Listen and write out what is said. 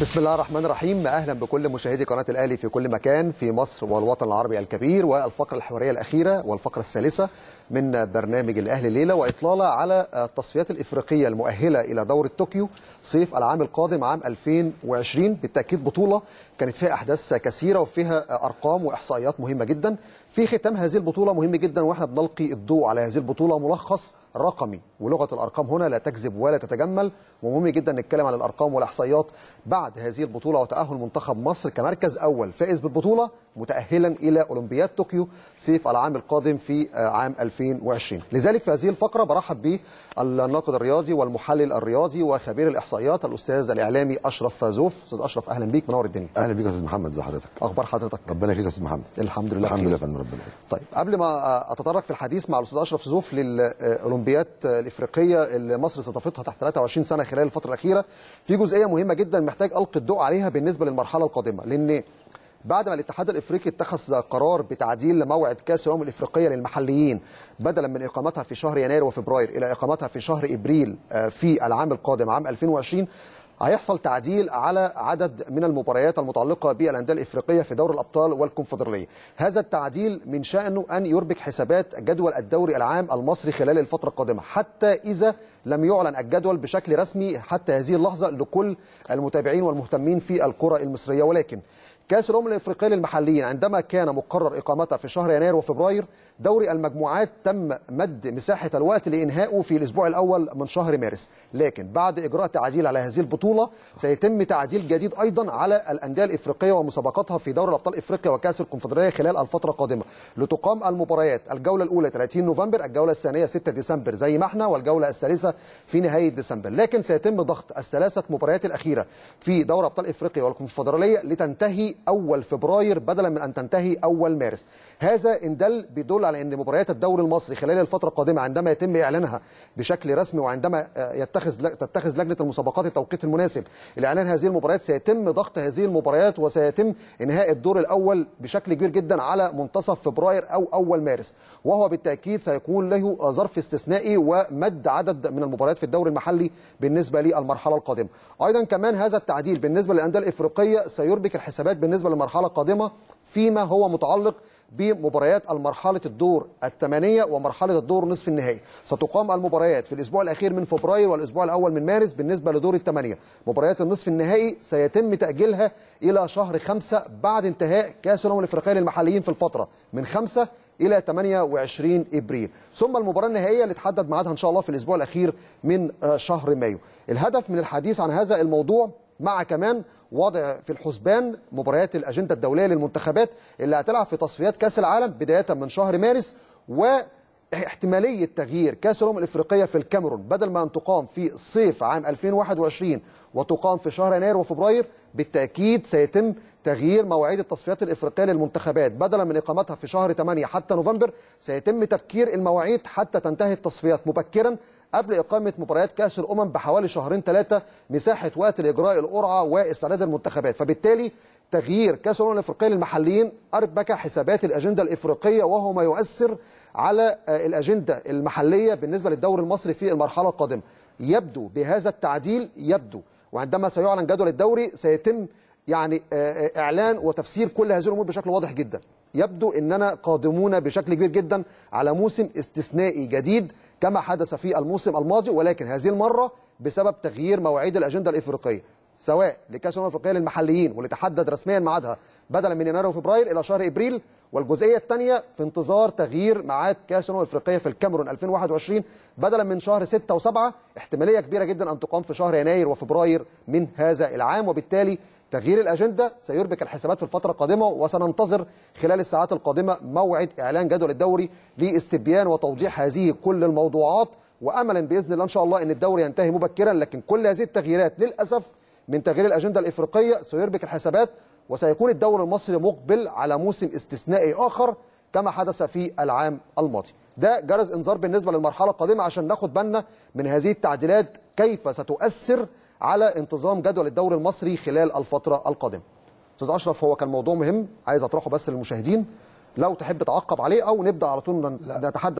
بسم الله الرحمن الرحيم اهلا بكل مشاهدي قناه الاهلي في كل مكان في مصر والوطن العربي الكبير والفقره الحواريه الاخيره والفقره الثالثه من برنامج الأهلي الليلة وإطلالة على التصفيات الإفريقية المؤهلة إلى دورة طوكيو صيف العام القادم عام 2020 بالتأكيد بطولة كانت فيها أحداث كثيرة وفيها أرقام وإحصائيات مهمة جدا في ختام هذه البطولة مهم جدا وإحنا بنلقي الضوء على هذه البطولة ملخص رقمي ولغه الارقام هنا لا تكذب ولا تتجمل ومهم جدا نتكلم عن الارقام والاحصائيات بعد هذه البطوله وتاهل منتخب مصر كمركز اول فائز بالبطوله متأهلا إلى أولمبياد طوكيو صيف العام القادم في آه، عام 2020 لذلك في هذه الفقرة برحب بالناقد الرياضي والمحلل الرياضي وخبير الإحصائيات الأستاذ الإعلامي أشرف زوف أستاذ أشرف أهلا بيك منور الدنيا أهلا بيك يا أستاذ محمد زي حضرتك أخبار حضرتك ربنا يخليك يا أستاذ محمد الحمد لله الحمد لله يا فندم ربنا طيب قبل ما آه، أتطرق في الحديث مع الأستاذ أشرف زوف للأولمبياد آه، الإفريقية اللي مصر استضافتها تحت 23 سنة خلال الفترة الأخيرة في جزئية مهمة جدا محتاج ألقي الضوء عليها بالنسبة للمرحلة القادمة لأن بعد ما الاتحاد الافريقي اتخذ قرار بتعديل موعد كاس الامم الافريقيه للمحليين بدلا من اقامتها في شهر يناير وفبراير الى اقامتها في شهر ابريل آه، في العام القادم عام 2020 هيحصل تعديل على عدد من المباريات المتعلقة بالأندية الإفريقية في دور الأبطال والكونفدرالية هذا التعديل من شأنه أن يربك حسابات جدول الدوري العام المصري خلال الفترة القادمة حتى إذا لم يعلن الجدول بشكل رسمي حتى هذه اللحظة لكل المتابعين والمهتمين في الكرة المصرية ولكن كأس الأمم الإفريقية للمحليين عندما كان مقرر إقامتها في شهر يناير وفبراير دوري المجموعات تم مد مساحة الوقت لإنهائه في الأسبوع الأول من شهر مارس لكن بعد إجراء تعديل على هذه البطولة سيتم تعديل جديد أيضا على الأندية الإفريقية ومسابقاتها في دوري أبطال إفريقيا وكأس الكونفدرالية خلال الفترة القادمة لتقام المباريات الجولة الأولى 30 نوفمبر الجولة الثانية 6 ديسمبر زي ما احنا والجولة الثالثة في نهاية ديسمبر لكن سيتم ضغط الثلاثة مباريات الأخيرة في دوري أبطال إفريقيا والكونفدرالية لتنتهي اول فبراير بدلا من ان تنتهي اول مارس هذا ان دل بيدل على ان مباريات الدوري المصري خلال الفتره القادمه عندما يتم اعلانها بشكل رسمي وعندما آه، يتخذ تتخذ لجنه المسابقات التوقيت المناسب لاعلان هذه المباريات سيتم ضغط هذه المباريات وسيتم انهاء الدور الاول بشكل كبير جدا على منتصف فبراير او اول مارس وهو بالتاكيد سيكون له ظرف استثنائي ومد عدد من المباريات في الدوري المحلي بالنسبه للمرحله القادمه ايضا كمان هذا التعديل بالنسبه للانديه الافريقيه سيربك الحسابات بالنسبة للمرحلة القادمة فيما هو متعلق بمباريات المرحلة الدور الثمانية ومرحلة الدور نصف النهائي ستقام المباريات في الأسبوع الأخير من فبراير والأسبوع الأول من مارس بالنسبة لدور الثمانية مباريات النصف النهائي سيتم تأجيلها إلى شهر خمسة بعد انتهاء كأس الأمم الأفريقية للمحليين في الفترة من خمسة إلى 28 إبريل ثم المباراة النهائية اللي تحدد معادها إن شاء الله في الأسبوع الأخير من آه، شهر مايو الهدف من الحديث عن هذا الموضوع مع كمان وضع في الحسبان مباريات الاجنده الدوليه للمنتخبات اللي هتلعب في تصفيات كاس العالم بدايه من شهر مارس و احتمالية تغيير كأس الأمم الإفريقية في الكاميرون بدل ما أن تقام في صيف عام 2021 وتقام في شهر يناير وفبراير بالتأكيد سيتم تغيير مواعيد التصفيات الإفريقية للمنتخبات بدلا من إقامتها في شهر 8 حتى نوفمبر سيتم تبكير المواعيد حتى تنتهي التصفيات مبكرا قبل إقامة مباريات كأس الأمم بحوالي شهرين ثلاثة مساحة وقت لإجراء القرعة واستعداد المنتخبات فبالتالي تغيير كأس الأمم الأفريقية للمحليين أربك حسابات الأجندة الإفريقية وهو ما يؤثر على آه، الأجندة المحلية بالنسبة للدوري المصري في المرحلة القادمة يبدو بهذا التعديل يبدو وعندما سيعلن جدول الدوري سيتم يعني آه، آه، إعلان وتفسير كل هذه الأمور بشكل واضح جدا يبدو أننا قادمون بشكل كبير جدا على موسم استثنائي جديد كما حدث في الموسم الماضي ولكن هذه المرة بسبب تغيير مواعيد الأجندة الإفريقية سواء لكأس الأمم الأفريقية للمحليين واللي تحدد رسميا ميعادها بدلا من يناير وفبراير إلى شهر إبريل والجزئية الثانية في انتظار تغيير ميعاد كأس الأمم الأفريقية في الكاميرون 2021 بدلا من شهر 6 و7 احتمالية كبيرة جدا أن تقام في شهر يناير وفبراير من هذا العام وبالتالي تغيير الأجندة سيربك الحسابات في الفترة القادمة وسننتظر خلال الساعات القادمة موعد إعلان جدول الدوري لاستبيان وتوضيح هذه كل الموضوعات وأملا بإذن الله إن شاء الله أن الدوري ينتهي مبكرا لكن كل هذه التغييرات للأسف من تغيير الأجندة الإفريقية سيربك الحسابات وسيكون الدوري المصري مقبل على موسم استثنائي آخر كما حدث في العام الماضي ده جرس انذار بالنسبه للمرحله القادمه عشان ناخد بالنا من هذه التعديلات كيف ستؤثر على انتظام جدول الدوري المصري خلال الفتره القادمه. استاذ اشرف هو كان موضوع مهم عايز اطرحه بس للمشاهدين لو تحب تعقب عليه او نبدا على طول نتحدث